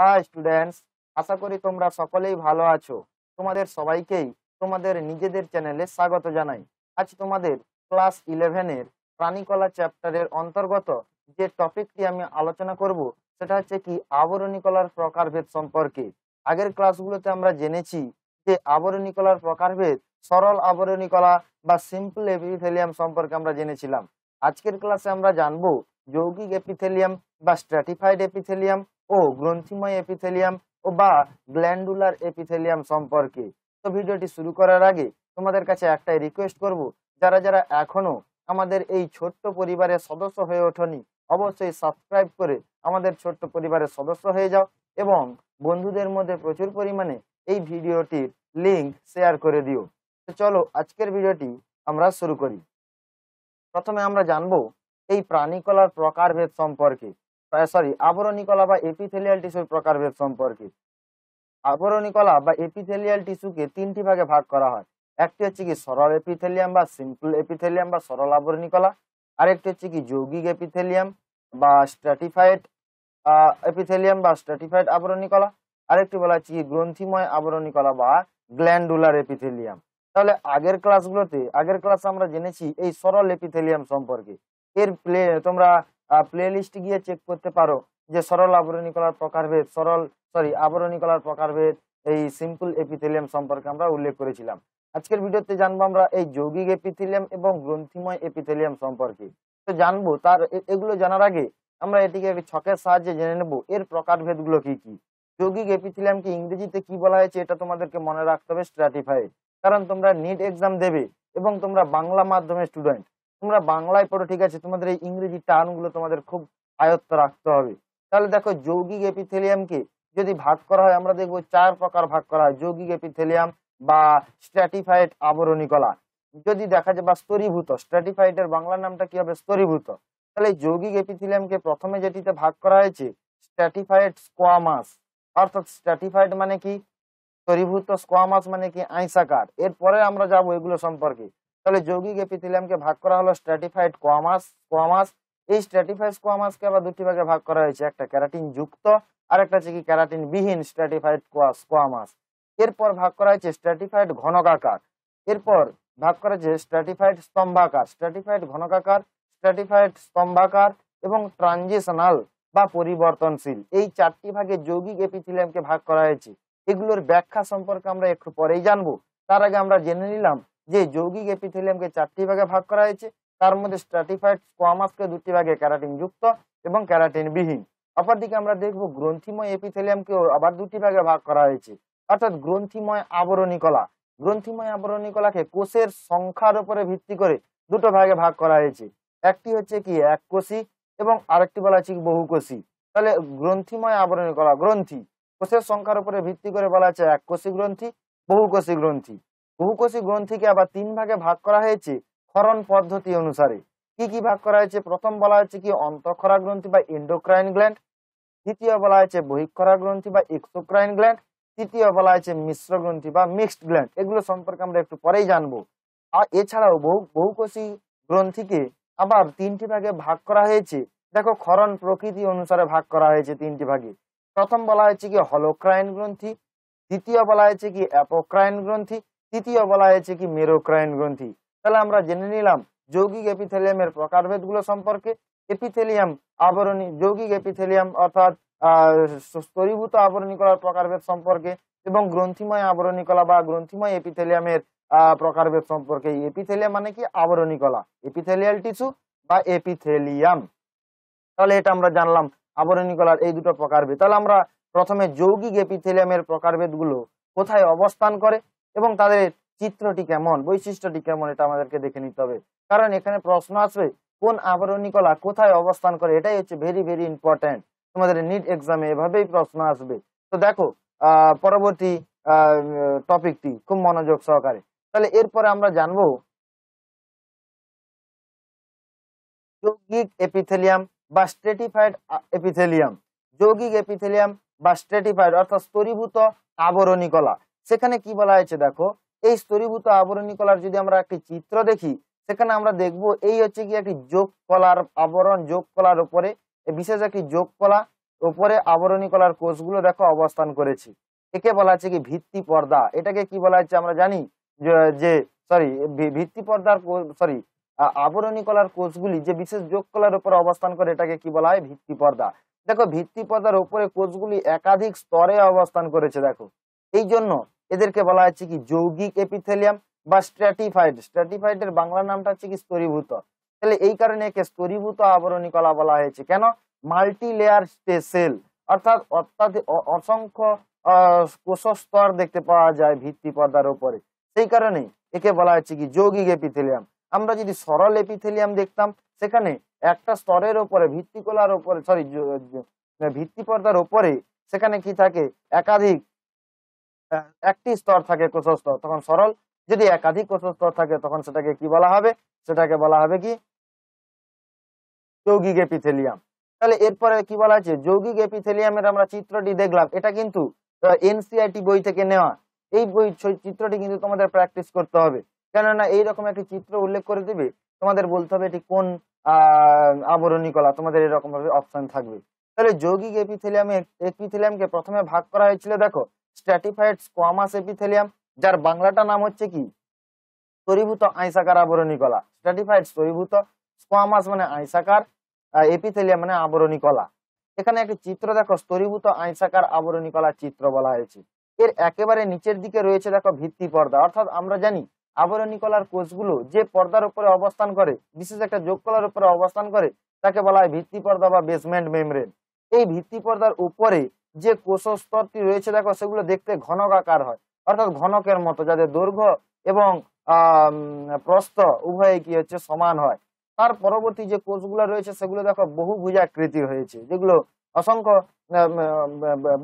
high students আশা করি তোমরা সকলেই ভালো আছো তোমাদের সবাইকেই তোমাদের নিজেদের চ্যানেলে স্বাগত জানাই আজ তোমাদের ক্লাস ইলেভেনের প্রাণীকলা চ্যাপ্টারের অন্তর্গত যে টপিকটি আমি আলোচনা করব সেটা হচ্ছে কি আবরণীকলার প্রকারভেদ সম্পর্কে আগের ক্লাসগুলোতে আমরা জেনেছি যে আবরণী কলার প্রকারভেদ সরল আবরণী কলা বা সিম্পল এপিথেলিয়াম সম্পর্কে আমরা জেনেছিলাম আজকের ক্লাসে আমরা জানবো যৌগিক এপিথেলিয়াম বা স্ট্র্যাটিফাইড এপিথেলিয়াম ও গ্রন্থিময় এপিথেলিয়াম ও বা গ্ল্যান্ডুলার এপিথেলিয়াম সম্পর্কে তো ভিডিওটি শুরু করার আগে তোমাদের কাছে একটাই রিকোয়েস্ট করব যারা যারা এখনও আমাদের এই ছোট্ট পরিবারের সদস্য হয়ে ওঠনি অবশ্যই সাবস্ক্রাইব করে আমাদের ছোট্ট পরিবারের সদস্য হয়ে যাও এবং বন্ধুদের মধ্যে প্রচুর পরিমাণে এই ভিডিওটির লিংক শেয়ার করে দিও তো চলো আজকের ভিডিওটি আমরা শুরু করি প্রথমে আমরা জানব এই প্রাণীকলার প্রকারভেদ সম্পর্কে সরি আবরণী কলা বা এপিথেলিয়াল টিস্যুর প্রকারভেদ সম্পর্কিত আবরণী কলা বা এপিথেলিয়াল টিস্যুকে তিনটি ভাগে ভাগ করা হয় একটি হচ্ছে কি সরল এপিথেলিয়াম বা সিম্পল এপিথেলিয়াম বা সরল আবরণী কলা আরেকটি হচ্ছে কি যৌগিক এপিথেলিয়াম বা স্ট্র্যাটিফাইড এপিথেলিয়াম বা স্ট্র্যাটিফাইড আবরণী কলা আরেকটি বলা হচ্ছে কি গ্রন্থিময় আবরণী কলা বা গ্ল্যান্ডুলার এপিথেলিয়াম তাহলে আগের ক্লাসগুলোতে আগের ক্লাসে আমরা জেনেছি এই সরল এপিথেলিয়াম সম্পর্কে এর প্লে তোমরা প্লে লিস্ট গিয়ে চেক করতে পারো যে সরল আবরণী কলার প্রকারভেদ সরল সরি আবরণী কলার প্রকারভেদ এই সিম্পল এপিথেলিয়াম সম্পর্কে আমরা উল্লেখ করেছিলাম আজকের ভিডিওতে জানবো আমরা এই যৌগিক এপিথেলিয়াম এবং গ্রন্থিময় এপিথেলিয়াম সম্পর্কে তো জানবো তার এগুলো জানার আগে আমরা এটিকে একটি ছকের সাহায্যে জেনে নেব এর প্রকারভেদগুলো কি কি যৌগিক এপিথিলিয়ামকে ইংরেজিতে কি বলা হয়েছে এটা তোমাদেরকে মনে রাখতে হবে স্ট্র্যাটিফাইড কারণ তোমরা নিট এক্সাম দেবে এবং তোমরা বাংলা মাধ্যমে স্টুডেন্ট তোমরা বাংলায় পড়ো ঠিক আছে তোমাদের এই ইংরেজি গুলো তোমাদের খুব আয়ত্ত রাখতে হবে তাহলে দেখো যৌগিক এপিথেলিয়ামকে যদি ভাগ করা হয় আমরা দেখবো চার প্রকার ভাগ করা হয় যৌগিক এপিথেলিয়াম বা স্ট্র্যাটিফাইড আবরণী কলা যদি দেখা যায় বা স্তরীভূত স্ট্র্যাটিফাইড এর বাংলা নামটা কি হবে স্তরীভূত তাহলে যৌগিক এপিথিলিয়ামকে প্রথমে যেটিতে ভাগ করা হয়েছে স্ট্র্যাটিফাইড স্কোয়ামাস অর্থাৎ স্ট্র্যাটিফাইড মানে কি স্তরীভূত স্কোয়ামাস মানে কি আইসাকার এরপরে আমরা যাব এগুলো সম্পর্কে তাহলে যৌগিক এপিথিলিয়ামকে ভাগ করা হলো স্ট্র্যাটিফাইড কোয়ামাস কোয়ামাস এই স্ট্র্যাটিফাইড কোয়ামাসকে আবার দুটি ভাগে ভাগ করা হয়েছে একটা ক্যারাটিন যুক্ত আর একটা হচ্ছে কি ক্যারাটিন বিহীন স্ট্র্যাটিফাইড কোয়ামাস এরপর ভাগ করা হয়েছে স্ট্র্যাটিফাইড ঘনকাকার এরপর ভাগ করা হয়েছে স্ট্র্যাটিফাইড স্তম্ভাকার স্ট্র্যাটিফাইড ঘনকাকার স্ট্র্যাটিফাইড স্তম্ভাকার এবং ট্রানজিশনাল বা পরিবর্তনশীল এই চারটি ভাগে যৌগিক এপিথিলিয়ামকে ভাগ করা হয়েছে এগুলোর ব্যাখ্যা সম্পর্কে আমরা একটু পরেই জানবো তার আগে আমরা জেনে নিলাম যে যৌগিক এপিথেলিয়ামকে চারটি ভাগে ভাগ করা হয়েছে তার মধ্যে স্ট্রাটিফাইড স্কোয়ামাসকে দুটি ভাগে ক্যারাটিন যুক্ত এবং ক্যারাটিন বিহীন অপরদিকে আমরা দেখব গ্রন্থিময় এপিথেলিয়ামকেও আবার দুটি ভাগে ভাগ করা হয়েছে অর্থাৎ গ্রন্থিময় আবরণী কলা গ্রন্থিময় আবরণী কলাকে কোষের সংখ্যার উপরে ভিত্তি করে দুটো ভাগে ভাগ করা হয়েছে একটি হচ্ছে কি এক কোষী এবং আরেকটি বলা হচ্ছে বহুকোষী তাহলে গ্রন্থিময় আবরণী কলা গ্রন্থি কোষের সংখ্যার উপরে ভিত্তি করে বলা হচ্ছে এক কোষী গ্রন্থি বহুকোষী গ্রন্থি বহুকোষী গ্রন্থিকে আবার তিন ভাগে ভাগ করা হয়েছে ক্ষরণ পদ্ধতি অনুসারে কি কি ভাগ করা হয়েছে প্রথম বলা হয়েছে কি অন্তঃক্ষরা গ্রন্থি বা ইন্ডোক্রাইন গ্ল্যান্ড দ্বিতীয় বলা হয়েছে বহিক্ষরা গ্রন্থি বা এক্সোক্রাইন গ্ল্যান্ড তৃতীয় বলা হয়েছে মিশ্র গ্রন্থি বা মিক্সড গ্ল্যান্ড এগুলো সম্পর্কে আমরা একটু পরেই জানবো আর এছাড়াও বহু বহুকোষী গ্রন্থিকে আবার তিনটি ভাগে ভাগ করা হয়েছে দেখো ক্ষরণ প্রকৃতি অনুসারে ভাগ করা হয়েছে তিনটি ভাগে প্রথম বলা হয়েছে কি হলোক্রাইন গ্রন্থি দ্বিতীয় বলা হয়েছে কি অ্যাপোক্রাইন গ্রন্থি তৃতীয় বলা হয়েছে কি মেরোক্রাইন গ্রন্থি তাহলে আমরা জেনে নিলাম যৌগিক এপিথেলিয়ামের প্রকারভেদগুলো সম্পর্কে এপিথেলিয়াম আবরণী যৌগিক এপিথেলিয়াম অর্থাৎ স্তরীভূত আবরণী কলার প্রকারভেদ সম্পর্কে এবং গ্রন্থিময় আবরণী কলা বা গ্রন্থিময় এপিথেলিয়ামের প্রকারভেদ সম্পর্কে এপিথেলিয়াম মানে কি আবরণী কলা এপিথেলিয়াল টিস্যু বা এপিথেলিয়াম তাহলে এটা আমরা জানলাম আবরণী কলার এই দুটো প্রকারভেদ তাহলে আমরা প্রথমে যৌগিক এপিথেলিয়ামের প্রকারভেদগুলো কোথায় অবস্থান করে এবং তাদের চিত্রটি কেমন বৈশিষ্ট্যটি কেমন এটা আমাদেরকে দেখে নিতে হবে কারণ এখানে প্রশ্ন আসবে কোন আবরণী কলা কোথায় অবস্থান করে এটাই হচ্ছে ভেরি ভেরি ইম্পর্ট্যান্ট তোমাদের নিট এক্সামে এভাবেই প্রশ্ন আসবে তো দেখো পরবর্তী টপিকটি খুব মনোযোগ সহকারে তাহলে এরপরে আমরা জানবো যৌগিক এপিথেলিয়াম বা স্ট্রেটিফাইড এপিথেলিয়াম যৌগিক এপিথেলিয়াম বা স্ট্রেটিফাইড অর্থাৎ স্তরীভূত আবরণী কলা সেখানে কি বলা হয়েছে দেখো এই স্তরীভূত আবরণী কলার যদি আমরা একটি চিত্র দেখি সেখানে আমরা দেখব এই হচ্ছে কি একটি যোগ কলার আবরণ যোগ কলার উপরে বিশেষ একটি যোগ কলা উপরে আবরণী কলার কোষগুলো দেখো অবস্থান করেছে একে বলা হচ্ছে কি ভিত্তি পর্দা এটাকে কি বলা হচ্ছে আমরা জানি যে সরি ভিত্তি পর্দার সরি আবরণী কলার কোষগুলি যে বিশেষ যোগ কলার উপরে অবস্থান করে এটাকে কি বলা হয় ভিত্তি পর্দা দেখো ভিত্তি পর্দার উপরে কোষগুলি একাধিক স্তরে অবস্থান করেছে দেখো এই জন্য এদেরকে বলা হচ্ছে কি যৌগিক এপিথেলিয়াম বা স্ট্র্যাটিফাইড স্ট্র্যাটিফাইড এর বাংলা নামটা হচ্ছে কি স্তরীভূত তাহলে এই কারণে একে স্তরীভূত আবরণী কলা বলা হয়েছে কেন মাল্টি লেয়ার সেল অর্থাৎ অত্যাধিক অসংখ্য কোষস্তর দেখতে পাওয়া যায় ভিত্তি পর্দার উপরে সেই কারণে একে বলা হচ্ছে কি যৌগিক এপিথেলিয়াম আমরা যদি সরল এপিথেলিয়াম দেখতাম সেখানে একটা স্তরের ওপরে ভিত্তিকলার ওপরে সরি ভিত্তি পর্দার ওপরে সেখানে কি থাকে একাধিক একটি স্তর থাকে কোষজ স্তর তখন সরল যদি একাধিক কোষজ স্তর থাকে তখন সেটাকে কি বলা হবে সেটাকে বলা হবে কি যৌগিক এপিথেলিয়াম তাহলে এরপরে কি বলা হয়েছে যৌগিক এপিথেলিয়ামের আমরা চিত্রটি দেখলাম এটা কিন্তু এনসিআইটি বই থেকে নেওয়া এই বই চিত্রটি কিন্তু তোমাদের প্র্যাকটিস করতে হবে কেননা এইরকম একটি চিত্র উল্লেখ করে দিবে তোমাদের বলতে হবে এটি কোন আবরণী কলা তোমাদের এরকম ভাবে অপশন থাকবে তাহলে যৌগিক এপিথেলিয়ামে এপিথেলিয়ামকে প্রথমে ভাগ করা হয়েছিল দেখো স্ট্র্যাটিফাইড স্কোয়ামাস এপিথেলিয়াম যার বাংলাটা নাম হচ্ছে কি স্তরীভূত আইসাকার আবরণী কলা স্ট্র্যাটিফাইড স্তরীভূত স্কোয়ামাস মানে আইসাকার এপিথেলিয়াম মানে আবরণী কলা এখানে একটি চিত্র দেখো স্তরীভূত আইসাকার আবরণী কলা চিত্র বলা হয়েছে এর একেবারে নিচের দিকে রয়েছে দেখো ভিত্তি পর্দা অর্থাৎ আমরা জানি আবরণী কলার কোষগুলো যে পর্দার উপরে অবস্থান করে বিশেষ একটা যোগ কলার উপরে অবস্থান করে তাকে বলা হয় ভিত্তি পর্দা বা বেসমেন্ট মেমব্রেন এই ভিত্তি পর্দার উপরে যে কোষস্তরটি রয়েছে দেখো সেগুলো দেখতে ঘনক আকার হয় অর্থাৎ ঘনকের মতো যাদের দৈর্ঘ্য এবং প্রস্থ উভয়ে কি হচ্ছে সমান হয় তার পরবর্তী যে কোষগুলো রয়েছে সেগুলো দেখো বহুভুজাকৃতি হয়েছে যেগুলো অসংখ্য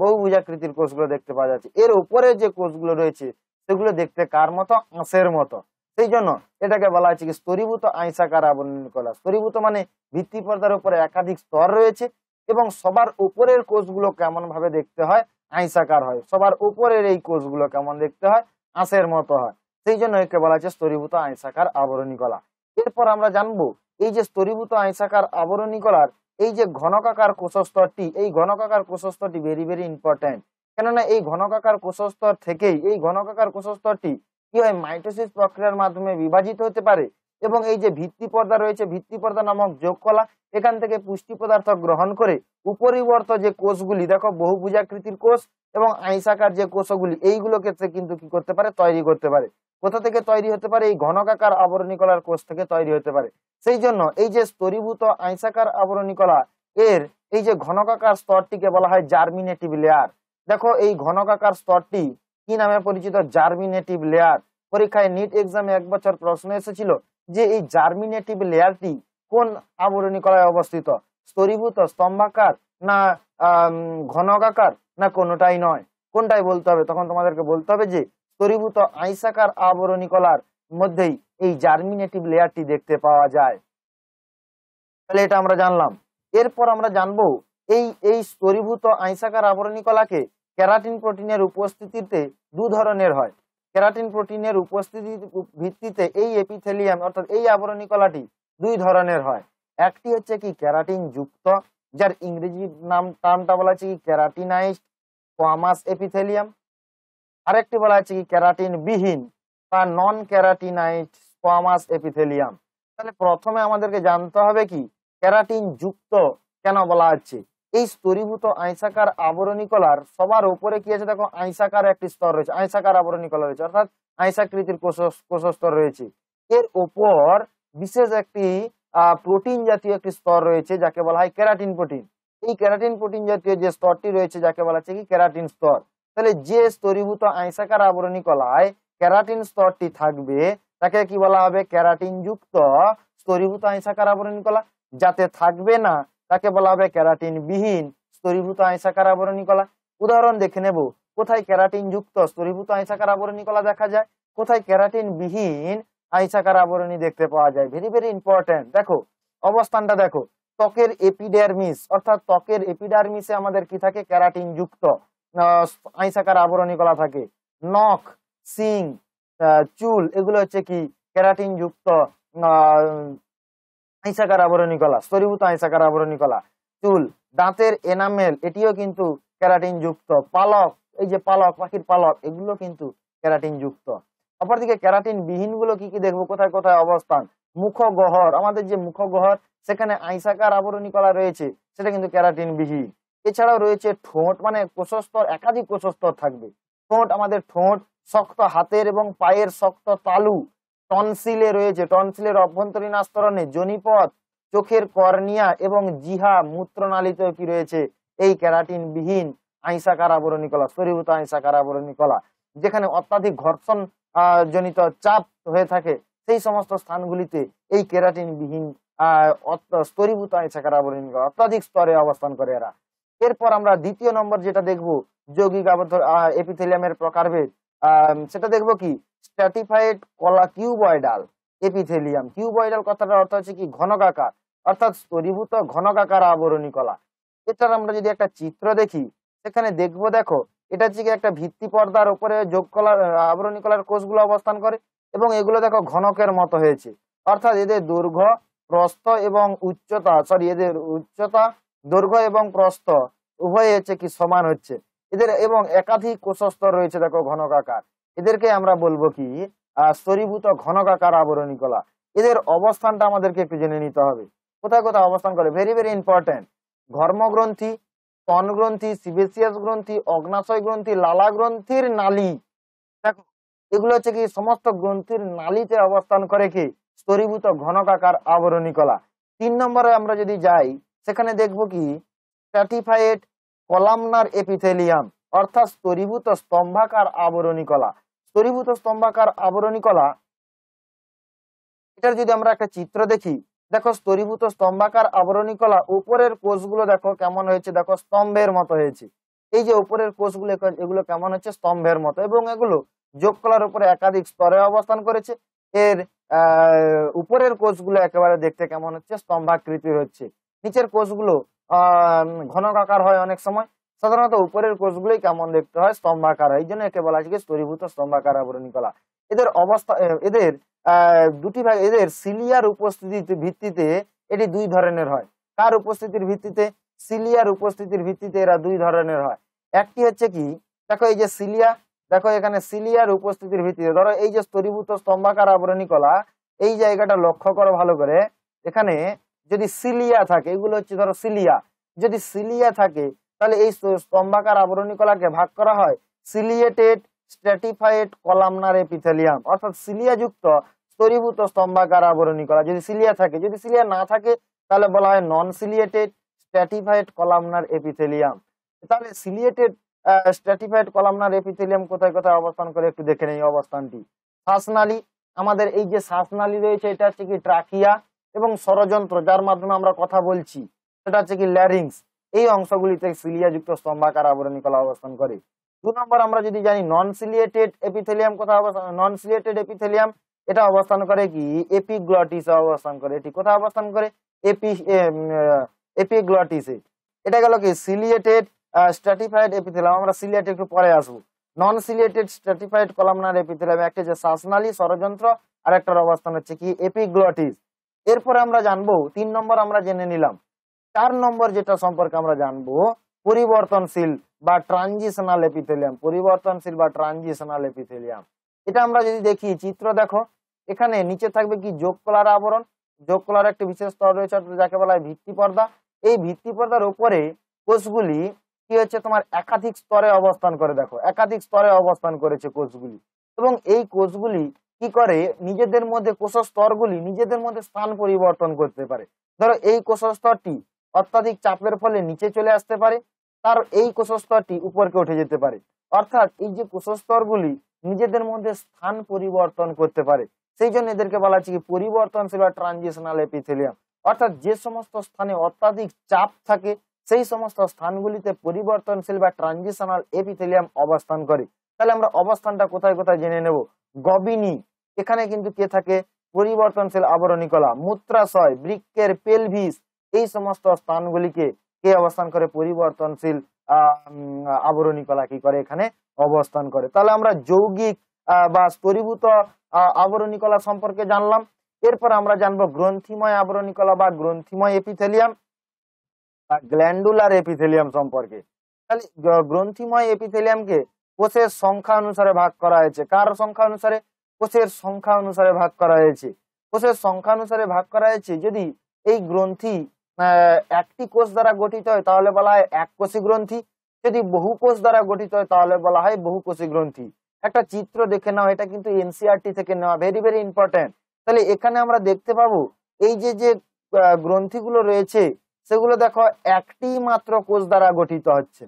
বহুভুজাকৃতির কোষগুলো দেখতে পাওয়া যাচ্ছে এর উপরে যে কোষগুলো রয়েছে সেগুলো দেখতে কার মতো আঁশের মতো সেই জন্য এটাকে বলা হয়েছে কি স্তরীভূত আইসাকার আবরণী করা স্তরীভূত মানে ভিত্তি পর্দার উপরে একাধিক স্তর রয়েছে এবং সবার উপরের কোষগুলো কেমন ভাবে দেখতে হয় আইসাকার হয় সবার উপরের এই কোষগুলো কেমন দেখতে হয় আঁশের মতো হয় সেই জন্য একে বলা হচ্ছে স্তরীভূত আইসাকার আবরণী কলা এরপর আমরা জানবো এই যে স্তরীভূত আইসাকার আবরণী কলার এই যে ঘনকাকার কোষস্তরটি এই ঘনকাকার কোষস্তরটি ভেরি ভেরি ইম্পর্ট্যান্ট কেননা এই ঘনকাকার কোষস্তর থেকেই এই ঘনকাকার কোষস্তরটি কি হয় মাইটোসিস প্রক্রিয়ার মাধ্যমে বিভাজিত হতে পারে এবং এই যে ভিত্তি পর্দা রয়েছে ভিত্তি পর্দা নামক যোগ কলা এখান থেকে পুষ্টি পদার্থ গ্রহণ করে উপরিবর্ত যে কোষগুলি দেখো বহু পূজাকৃতির কোষ এবং আইসাকার যে কোষগুলি এইগুলো ক্ষেত্রে কিন্তু কি করতে পারে তৈরি করতে পারে কোথা থেকে তৈরি হতে পারে এই ঘনকাকার আবরণিকলার কোষ থেকে তৈরি হতে পারে সেই জন্য এই যে স্তরীভূত আইসাকার আবরণী কলা এর এই যে ঘনকাকার স্তরটিকে বলা হয় জার্মিনেটিভ লেয়ার দেখো এই ঘনকাকার স্তরটি কি নামে পরিচিত জার্মিনেটিভ লেয়ার পরীক্ষায় নিট এক্সামে এক বছর প্রশ্ন এসেছিল যে এই জার্মিনেটিভ লেয়ারটি কোন আবরণী কলায় অবস্থিত স্তরীভূত স্তম্ভাকার না ঘনকাকার না কোনোটাই নয় কোনটাই বলতে হবে তখন তোমাদেরকে বলতে হবে যে স্তরীভূত আইসাকার আবরণী কলার মধ্যেই এই জার্মিনেটিভ লেয়ারটি দেখতে পাওয়া যায় তাহলে এটা আমরা জানলাম এরপর আমরা জানবো এই এই স্তরীভূত আইসাকার আবরণী কলাকে ক্যারাটিন প্রোটিনের উপস্থিতিতে দু ধরনের হয় ক্যারাটিন প্রোটিনের উপস্থিতির ভিত্তিতে এই এপিথেলিয়াম অর্থাৎ এই আবরণী কলাটি দুই ধরনের হয় একটি হচ্ছে কি ক্যারাটিন যুক্ত যার ইংরেজি নাম টার্মটা বলা হচ্ছে কি ক্যারাটিনাইজড কোয়ামাস এপিথেলিয়াম আরেকটি বলা হচ্ছে কি ক্যারাটিন বিহীন বা নন ক্যারাটিনাইজড কোয়ামাস এপিথেলিয়াম তাহলে প্রথমে আমাদেরকে জানতে হবে কি ক্যারাটিন যুক্ত কেন বলা হচ্ছে এই স্তরীভূত আইসাকার আবরণী কলার সবার উপরে কি আছে দেখো আইসাকার একটি স্তর রয়েছে আইসাকার আবরণী কলা রয়েছে অর্থাৎ আইসাকৃতির কোষ কোষস্তর রয়েছে এর ওপর বিশেষ একটি প্রোটিন জাতীয় একটি স্তর রয়েছে যাকে বলা হয় ক্যারাটিন প্রোটিন এই ক্যারাটিন প্রোটিন জাতীয় যে স্তরটি রয়েছে যাকে বলা হচ্ছে কি ক্যারাটিন স্তর তাহলে যে স্তরীভূত আইসাকার আবরণী কলায় ক্যারাটিন স্তরটি থাকবে তাকে কি বলা হবে ক্যারাটিন যুক্ত স্তরীভূত আইসাকার আবরণী কলা যাতে থাকবে না তাকে বলা হবে ক্যারাটিন বিহীন স্তরীভূত আইসাকার আবরণী কলা উদাহরণ দেখে নেব কোথায় ক্যারাটিন যুক্ত স্তরীভূত আইসাকার আবরণী কলা দেখা যায় কোথায় ক্যারাটিন বিহীন আইসাকার আবরণী দেখতে পাওয়া যায় ভেরি ভেরি ইম্পর্টেন্ট দেখো অবস্থানটা দেখো ত্বকের এপিডার্মিস অর্থাৎ ত্বকের এপিডার্মিসে আমাদের কি থাকে ক্যারাটিন যুক্ত আইসাকার আবরণী কলা থাকে নখ সিং চুল এগুলো হচ্ছে কি ক্যারাটিন যুক্ত আইসাকার আবরণী কলা স্তরীভূত আইসাকার আবরণী কলা চুল দাঁতের এনামেল এটিও কিন্তু ক্যারাটিন যুক্ত পালক এই যে পালক পাখির পালক এগুলো কিন্তু ক্যারাটিন যুক্ত অপরদিকে ক্যারাটিন বিহীনগুলো কি কি দেখবো কোথায় কোথায় অবস্থান মুখগহর আমাদের যে মুখগহর সেখানে আইসাকার আবরণী কলা রয়েছে সেটা কিন্তু ক্যারাটিন বিহীন এছাড়াও রয়েছে ঠোঁট মানে কোষস্তর একাধিক কোষস্তর থাকবে ঠোঁট আমাদের ঠোঁট শক্ত হাতের এবং পায়ের শক্ত তালু টনসিলে রয়েছে টনসিলের অভ্যন্তরীণ আস্তরণে জনিপথ চোখের কর্নিয়া এবং জিহা মূত্রনালিতে কি রয়েছে এই ক্যারাটিন বিহীন আইসাকার আবরণী কলা সরিভূত আইসাকার আবরণী কলা যেখানে অত্যাধিক ঘর্ষণ জনিত চাপ হয়ে থাকে সেই সমস্ত স্থানগুলিতে এই কেরাটিন বিহীন স্তরীভূত আয়সাকার আবরণ অত্যাধিক স্তরে অবস্থান করে এরা এরপর আমরা দ্বিতীয় নম্বর যেটা দেখব যৌগিক আবদ্ধ এপিথেলিয়ামের প্রকারভেদ সেটা দেখব কি স্ট্যাটিফাইড কলা কিউবয়ডাল এপিথেলিয়াম কিউবয়ডাল কথাটা অর্থ হচ্ছে কি ঘনকাকার অর্থাৎ স্তরীভূত ঘনকাকার আবরণী কলা এটার আমরা যদি একটা চিত্র দেখি সেখানে দেখব দেখো এটা হচ্ছে একটা ভিত্তি পর্দার উপরে যোগ কলার আবরণী কলার কোষগুলো অবস্থান করে এবং এগুলো দেখো ঘনকের মতো হয়েছে অর্থাৎ এদের দৈর্ঘ্য প্রস্থ এবং উচ্চতা সরি এদের উচ্চতা দৈর্ঘ্য এবং প্রস্থ উভয় হচ্ছে কি সমান হচ্ছে এদের এবং একাধিক কোষস্তর রয়েছে দেখো ঘনকাকার এদেরকে আমরা বলবো কি স্তরীভূত ঘনকাকার আবরণী কলা এদের অবস্থানটা আমাদেরকে একটু জেনে নিতে হবে কোথায় কোথায় অবস্থান করে ভেরি ভেরি ইম্পর্টেন্ট ঘর্মগ্রন্থি স্তন গ্রন্থি সিবেসিয়াস গ্রন্থি অগ্নাশয় গ্রন্থি লালা গ্রন্থির নালি দেখো এগুলো হচ্ছে কি সমস্ত গ্রন্থির নালিতে অবস্থান করে কি স্তরীভূত ঘনকাকার আবরণী কলা তিন নম্বরে আমরা যদি যাই সেখানে দেখব কি স্ট্যাটিফাইড কলামনার এপিথেলিয়াম অর্থাৎ স্তরীভূত স্তম্ভাকার আবরণী কলা স্তরীভূত স্তম্ভাকার আবরণী কলা এটার যদি আমরা একটা চিত্র দেখি দেখো স্তরীভূত স্তম্ভাকার আবরণী কলা উপরের কোষগুলো দেখো কেমন হয়েছে দেখো স্তম্ভের মতো হয়েছে এই যে উপরের কোষগুলো এগুলো কেমন হচ্ছে স্তম্ভের মতো এবং এগুলো যোগ কলার উপরে একাধিক স্তরে অবস্থান করেছে এর উপরের কোষগুলো একেবারে দেখতে কেমন হচ্ছে স্তম্ভাকৃতির হচ্ছে নিচের কোষগুলো ঘনকাকার হয় অনেক সময় সাধারণত উপরের কোষগুলোই কেমন দেখতে হয় স্তম্ভাকার হয় এই জন্য একে বলা হয় স্তরীভূত স্তম্ভাকার আবরণী কলা এদের অবস্থা এদের দুটি ভাগ এদের সিলিয়ার উপস্থিতির ভিত্তিতে এটি দুই ধরনের হয় কার উপস্থিতির ভিত্তিতে সিলিয়ার উপস্থিতির ভিত্তিতে এরা দুই ধরনের হয় একটি হচ্ছে কি দেখো এই যে সিলিয়া দেখো এখানে সিলিয়ার উপস্থিতির ভিত্তিতে ধরো এই যে স্তরীভূত স্তম্ভাকার আবরণী কলা এই জায়গাটা লক্ষ্য করো ভালো করে এখানে যদি সিলিয়া থাকে এগুলো হচ্ছে ধরো সিলিয়া যদি সিলিয়া থাকে তাহলে এই স্তম্ভাকার আবরণী কলাকে ভাগ করা হয় সিলিয়েটেড স্ট্র্যাটিফাইড কলামনার এপিথেলিয়াম অর্থাৎ সিলিয়াযুক্ত স্তরীভূত স্তম্ভাকার আবরণী কলা যদি সিলিয়া থাকে যদি সিলিয়া না থাকে তাহলে বলা হয় non ciliated stratified columnar epithelium তাহলে সিলিয়েটেড স্ট্র্যাটিফাইড কলামনার এপিথেলিয়াম কোথায় কোথায় অবস্থান করে একটু দেখে নেই অবস্থানটি শ্বাসনালী আমাদের এই যে শ্বাসনালী রয়েছে এটা হচ্ছে কি ট্রাকিয়া এবং ষড়যন্ত্র যার মাধ্যমে আমরা কথা বলছি সেটা হচ্ছে কি ল্যারিংস এই অংশগুলিতে সিলিয়াযুক্ত স্তম্ভাকার আবরণী কলা অবস্থান করে দু নম্বর আমরা যদি জানি নন সিলিয়েটেড এপিথেলিয়াম কোথাও অবস্থান নন সিলিয়েটেড এপিথেলিয়াম এটা অবস্থান করে কি এপিগ্লটিসে অবস্থান করে এটি কোথায় অবস্থান করে এপি এপিগ্লটিসে এটা গেল কি সিলিয়েটেড স্ট্রাটিফাইড এপিথেলিয়াম আমরা সিলিয়েট একটু পরে আসবো non ciliated stratified columnar epithelium একটা যে শ্বাসনালী ষড়যন্ত্র আর একটার অবস্থান হচ্ছে কি এপিগ্লটিস এরপরে আমরা জানবো তিন নম্বর আমরা জেনে নিলাম চার নম্বর যেটা সম্পর্কে আমরা জানবো পরিবর্তনশীল বা ট্রানজিশনাল এপিথেলিয়াম পরিবর্তনশীল বা ট্রানজিশনাল এপিথেলিয়াম এটা আমরা যদি দেখি চিত্র দেখো এখানে নিচে থাকবে কি যোগ কলার আবরণ যোগ কলার একটি বিশেষ স্তর রয়েছে যাকে বলা হয় ভিত্তি পর্দা এই ভিত্তি পর্দার উপরে কোষগুলি কি হচ্ছে তোমার একাধিক স্তরে অবস্থান করে দেখো একাধিক স্তরে অবস্থান করেছে কোষগুলি এবং এই কোষগুলি কি করে নিজেদের মধ্যে কোষ স্তরগুলি নিজেদের মধ্যে স্থান পরিবর্তন করতে পারে ধরো এই কোষ স্তরটি অত্যাধিক চাপের ফলে নিচে চলে আসতে পারে তার এই কুশস্তরটি উপরকে উঠে যেতে পারে অর্থাৎ এই যে কুশস্তরগুলি নিজেদের মধ্যে স্থান পরিবর্তন করতে পারে সেই জন্য এদেরকে বলা হচ্ছে কি পরিবর্তনশীল বা ট্রানজিশনাল এপিথেলিয়াম অর্থাৎ যে সমস্ত স্থানে অত্যাধিক চাপ থাকে সেই সমস্ত স্থানগুলিতে পরিবর্তনশীল বা ট্রানজিশনাল এপিথেলিয়াম অবস্থান করে তাহলে আমরা অবস্থানটা কোথায় কোথায় জেনে নেব গবিনী এখানে কিন্তু কে থাকে পরিবর্তনশীল আবরণী কলা মূত্রাশয় বৃক্ষের পেলভিস এই সমস্ত স্থানগুলিকে কে অবস্থান করে পরিবর্তনশীল আবরণী কলা কি করে এখানে অবস্থান করে তাহলে আমরা যৌগিক বা স্তরীভূত আবরণী কলা সম্পর্কে জানলাম এরপর আমরা জানবো গ্রন্থিময় আবরণী কলা বা গ্রন্থিময় এপিথেলিয়াম বা গ্ল্যান্ডুলার এপিথেলিয়াম সম্পর্কে তাহলে গ্রন্থিময় এপিথেলিয়ামকে কোষের সংখ্যা অনুসারে ভাগ করা হয়েছে কার সংখ্যা অনুসারে কোষের সংখ্যা অনুসারে ভাগ করা হয়েছে কোষের সংখ্যা অনুসারে ভাগ করা হয়েছে যদি এই গ্রন্থি একটি কোষ দ্বারা গঠিত হয় তাহলে বলা হয় এক কোষী গ্রন্থি যদি বহু কোষ দ্বারা গঠিত হয় তাহলে বলা হয় বহু কোষী গ্রন্থি একটা চিত্র দেখে নাও এটা কিন্তু এনসিআরটি e থেকে নেওয়া ভেরি ভেরি ইম্পর্টেন্ট তাহলে এখানে আমরা দেখতে পাবো এই যে যে গ্রন্থিগুলো রয়েছে সেগুলো দেখো একটি মাত্র কোষ দ্বারা গঠিত হচ্ছে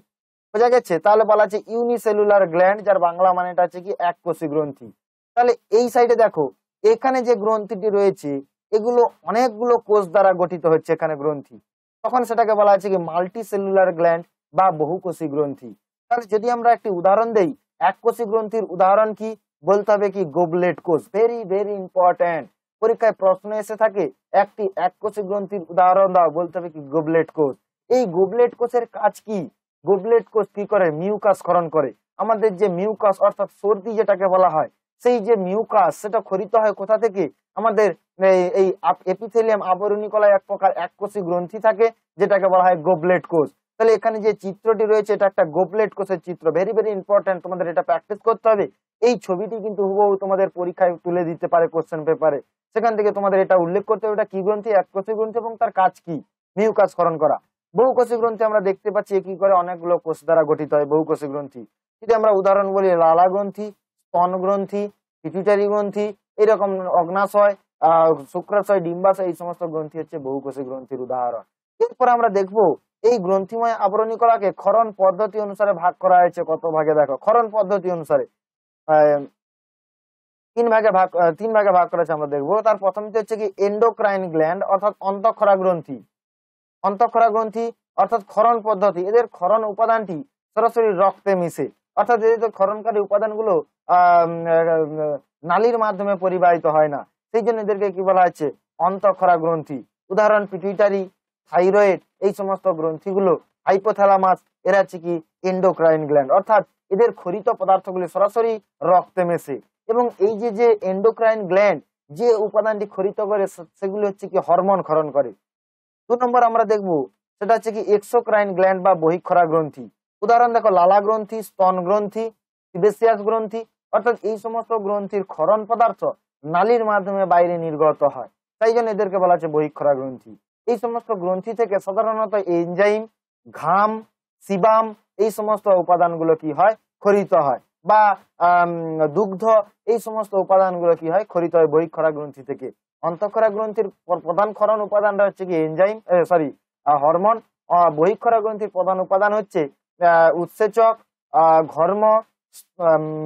বোঝা গেছে তাহলে বলা আছে ইউনিসেলুলার গ্ল্যান্ড যার বাংলা মানেটা আছে কি এক কোষী গ্রন্থি তাহলে এই সাইডে দেখো এখানে যে গ্রন্থিটি রয়েছে এগুলো অনেকগুলো কোষ দ্বারা গঠিত হচ্ছে এখানে গ্রন্থি তখন সেটাকে বলা হচ্ছে কি মাল্টি সেলুলার গ্ল্যান্ড বা বহুকোষী গ্রন্থি তাহলে যদি আমরা একটি উদাহরণ দেই কোষী গ্রন্থির উদাহরণ কি বলতে হবে কি গোবলেট কোষ ভেরি ভেরি ইম্পর্ট্যান্ট পরীক্ষায় প্রশ্ন এসে থাকে একটি এক কোষী গ্রন্থির উদাহরণ দাও বলতে হবে কি গোবলেট কোষ এই গোবলেট কোষের কাজ কি গোবলেট কোষ কি করে মিউকাস ক্ষরণ করে আমাদের যে মিউকাস অর্থাৎ সর্দি যেটাকে বলা হয় সেই যে মিউকাস সেটা খরিত হয় কোথা থেকে আমাদের এই এপিথেলিয়াম আবরণী কলায় এক প্রকার এককোষী গ্রন্থি থাকে যেটাকে বলা হয় গোবলেট কোষ তাহলে এখানে যে চিত্রটি রয়েছে এটা একটা গোবলেট কোষের চিত্র ভেরি ভেরি ইম্পর্টেন্ট তোমাদের এটা প্র্যাকটিস করতে হবে এই ছবিটি কিন্তু হুবহু তোমাদের পরীক্ষায় তুলে দিতে পারে কোশ্চেন পেপারে সেখান থেকে তোমাদের এটা উল্লেখ করতে হবে এটা কি গ্রন্থি এককোষী গ্রন্থি এবং তার কাজ কি কাজ করণ করা বহুকোষী গ্রন্থি আমরা দেখতে পাচ্ছি কি করে অনেকগুলো কোষ দ্বারা গঠিত হয় বহুকোষী গ্রন্থি যদি আমরা উদাহরণ বলি লালা গ্রন্থি স্তন গ্রন্থি পিটুটারি গ্রন্থি এরকম অগ্নাশয় শুক্রাশয় ডিম্বাশয় এই সমস্ত গ্রন্থি হচ্ছে বহুকোষী গ্রন্থির উদাহরণ এরপর আমরা দেখব এই গ্রন্থিময় আবরণী কলাকে ক্ষরণ পদ্ধতি অনুসারে ভাগ করা হয়েছে কত ভাগে দেখো ক্ষরণ পদ্ধতি অনুসারে তিন ভাগে ভাগ তিন ভাগে ভাগ করেছে আমরা দেখবো তার প্রথমটি হচ্ছে কি এন্ডোক্রাইন গ্ল্যান্ড অর্থাৎ অন্তঃক্ষরা গ্রন্থি অন্তঃক্ষরা গ্রন্থি অর্থাৎ ক্ষরণ পদ্ধতি এদের ক্ষরণ উপাদানটি সরাসরি রক্তে মিশে অর্থাৎ এদের ক্ষরণকারী উপাদানগুলো আহ নালীর মাধ্যমে পরিবাহিত হয় না সেই জন্য এদেরকে কি বলা হয়েছে অন্তঃক্ষরা গ্রন্থি উদাহরণ পিটুইটারি থাইরয়েড এই সমস্ত গ্রন্থিগুলো হাইপোথ্যালামাস এরা হচ্ছে কি এন্ডোক্রাইন গ্ল্যান্ড অর্থাৎ এদের খরিত পদার্থগুলি সরাসরি রক্তে মেশে এবং এই যে যে এন্ডোক্রাইন গ্ল্যান্ড যে উপাদানটি খরিত করে সেগুলি হচ্ছে কি হরমোন ক্ষরণ করে দু নম্বর আমরা দেখব সেটা হচ্ছে কি এক্সোক্রাইন গ্ল্যান্ড বা বহিক্ষরা গ্রন্থি উদাহরণ দেখো লালা গ্রন্থি স্তন গ্রন্থি সিবেসিয়াস গ্রন্থি অর্থাৎ এই সমস্ত গ্রন্থির ক্ষরণ পদার্থ নালীর মাধ্যমে বাইরে নির্গত হয় তাই জন্য এদেরকে বলা হচ্ছে বহিক্ষরা গ্রন্থি এই সমস্ত গ্রন্থি থেকে সাধারণত এনজাইম ঘাম সিবাম এই সমস্ত উপাদানগুলো কি হয় খরিত হয় বা দুগ্ধ এই সমস্ত উপাদানগুলো কি হয় খরিত হয় বহিক্ষরা গ্রন্থি থেকে অন্তঃক্ষরা গ্রন্থির প্রধান খরণ উপাদানটা হচ্ছে কি এনজাইম সরি হরমোন বহিক্ষরা গ্রন্থির প্রধান উপাদান হচ্ছে উৎসেচক ঘর্ম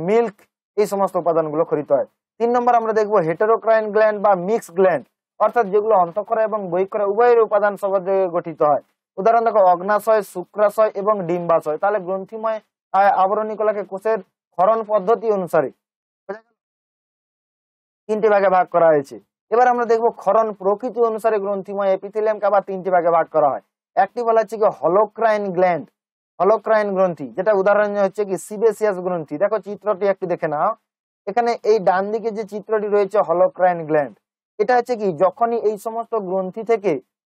মিল্ক এই সমস্ত উপাদানগুলো খরিত হয় তিন নম্বর আমরা দেখবো হেটারোক্রাইন গ্ল্যান্ড বা মিক্স গ্ল্যান্ড অর্থাৎ যেগুলো অন্তঃকরা এবং বহিকরা উভয়ের উপাদান সবাদে গঠিত হয় উদাহরণ দেখো অগ্নাশয় শুক্রাশয় এবং ডিম্বাশয় তাহলে গ্রন্থিময় আবরণী কলাকে কোষের ক্ষরণ পদ্ধতি অনুসারে তিনটি ভাগে ভাগ করা হয়েছে এবার আমরা দেখবো খরণ প্রকৃতি অনুসারে গ্রন্থিময় এপিথেলিয়ামকে আবার তিনটি ভাগে ভাগ করা হয় একটি বলা হচ্ছে কি হলোক্রাইন গ্ল্যান্ড হলোক্রাইন গ্রন্থি যেটা উদাহরণ হচ্ছে কি সিবেসিয়াস গ্রন্থি দেখো চিত্রটি একটু দেখে নাও এখানে এই ডান দিকে যে চিত্রটি রয়েছে হলোক্রাইন গ্ল্যান্ড এটা হচ্ছে কি যখনই এই সমস্ত গ্রন্থি থেকে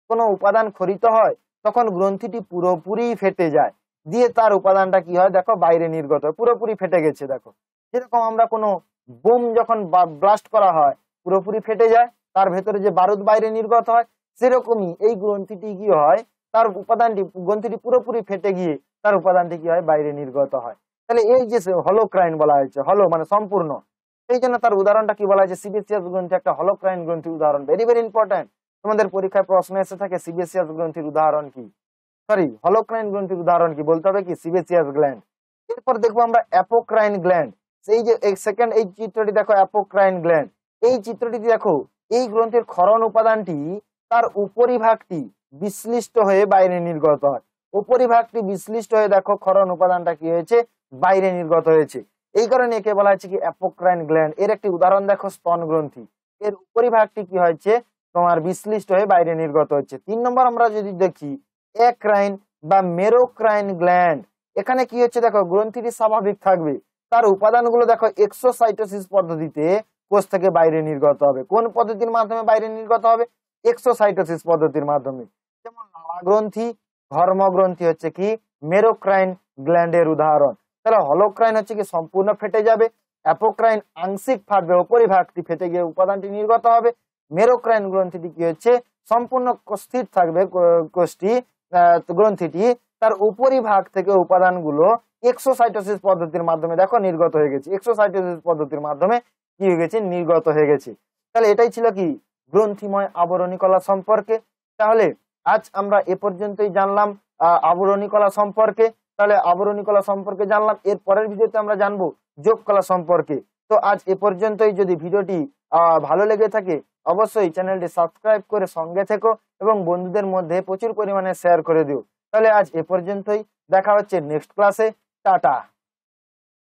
কোনো উপাদান খরিত হয় তখন গ্রন্থিটি পুরোপুরি ফেটে যায় দিয়ে তার উপাদানটা কি হয় দেখো বাইরে নির্গত পুরোপুরি ফেটে গেছে দেখো যেরকম আমরা কোনো বোম যখন ব্লাস্ট করা হয় পুরোপুরি ফেটে যায় তার ভেতরে যে বারুদ বাইরে নির্গত হয় সেরকমই এই গ্রন্থিটি কি হয় তার উপাদানটি গ্রন্থিটি পুরোপুরি ফেটে গিয়ে তার উপাদানটি কি হয় বাইরে নির্গত হয় তাহলে এই যে হলোক্রাইন বলা হয়েছে হলো মানে সম্পূর্ণ এই জন্য তার উদাহরণটা কি বলা হয়েছে সিবিএসিএস গ্রন্থি একটা হলোক্রাইন গ্রন্থি উদাহরণ ভেরি ভেরি ইম্পর্টেন্ট তোমাদের পরীক্ষায় প্রশ্ন এসে থাকে সিবিএসিএস গ্রন্থির উদাহরণ কি সরি হলোক্রাইন গ্রন্থির উদাহরণ কি বলতে হবে কি সিবিএসিএস গ্ল্যান্ড এরপর দেখবো আমরা অ্যাপোক্রাইন গ্ল্যান্ড এই যে সেকেন্ড এই চিত্রটি দেখো অ্যাপোক্রাইন গ্ল্যান্ড এই চিত্রটি দেখো এই গ্রন্থের খরণ উপাদানটি তার উপরিভাগটি বিশ্লিষ্ট হয়ে বাইরে নির্গত হয় উপরিভাগটি বিশ্লিষ্ট হয়ে দেখো ক্ষরণ উপাদানটা কি হয়েছে বাইরে নির্গত হয়েছে এই কারণে একে বলা হয়েছে কি অ্যাপোক্রাইন গ্ল্যান্ড এর একটি উদাহরণ দেখো স্তন গ্রন্থি এর উপরিভাগটি কি হয়েছে তোমার বিশ্লিষ্ট হয়ে বাইরে নির্গত হচ্ছে তিন নম্বর আমরা যদি দেখি একরাইন বা মেরোক্রাইন গ্ল্যান্ড এখানে কি হচ্ছে দেখো গ্রন্থিটি স্বাভাবিক থাকবে তার উপাদানগুলো দেখো এক্সোসাইটোসিস পদ্ধতিতে কোষ থেকে বাইরে নির্গত হবে কোন পদ্ধতির মাধ্যমে বাইরে নির্গত হবে এক্সোসাইটোসিস পদ্ধতির মাধ্যমে যেমন গ্রন্থি ধর্মগ্রন্থি হচ্ছে কি মেরোক্রাইন গ্ল্যান্ডের উদাহরণ তাহলে হলোক্রাইন হচ্ছে কি সম্পূর্ণ ফেটে যাবে অ্যাপোক্রাইন আংশিক ফাটবে উপরিভাগটি ফেটে গিয়ে উপাদানটি নির্গত হবে মেরোক্রাইন গ্রন্থিটি কি হচ্ছে সম্পূর্ণ স্থির থাকবে কোষটি গ্রন্থিটি তার উপরিভাগ থেকে উপাদানগুলো এক্সোসাইটোসিস পদ্ধতির মাধ্যমে দেখো নির্গত হয়ে গেছে এক্সোসাইটোসিস পদ্ধতির মাধ্যমে কি হয়ে গেছে নির্গত হয়ে গেছে তাহলে এটাই ছিল কি গ্রন্থিময় আবরণী কলা সম্পর্কে তাহলে আজ আমরা এ পর্যন্তই জানলাম আবরণী কলা সম্পর্কে তাহলে আবরণী কলা সম্পর্কে জানলাম এর পরের ভিডিওতে আমরা জানবো যোগ কলা সম্পর্কে তো আজ এ পর্যন্তই যদি ভিডিওটি ভালো লেগে থাকে অবশ্যই চ্যানেলটি সাবস্ক্রাইব করে সঙ্গে থেকো এবং বন্ধুদের মধ্যে প্রচুর পরিমাণে শেয়ার করে দিও তাহলে আজ এ পর্যন্তই দেখা হচ্ছে নেক্সট ক্লাসে টাটা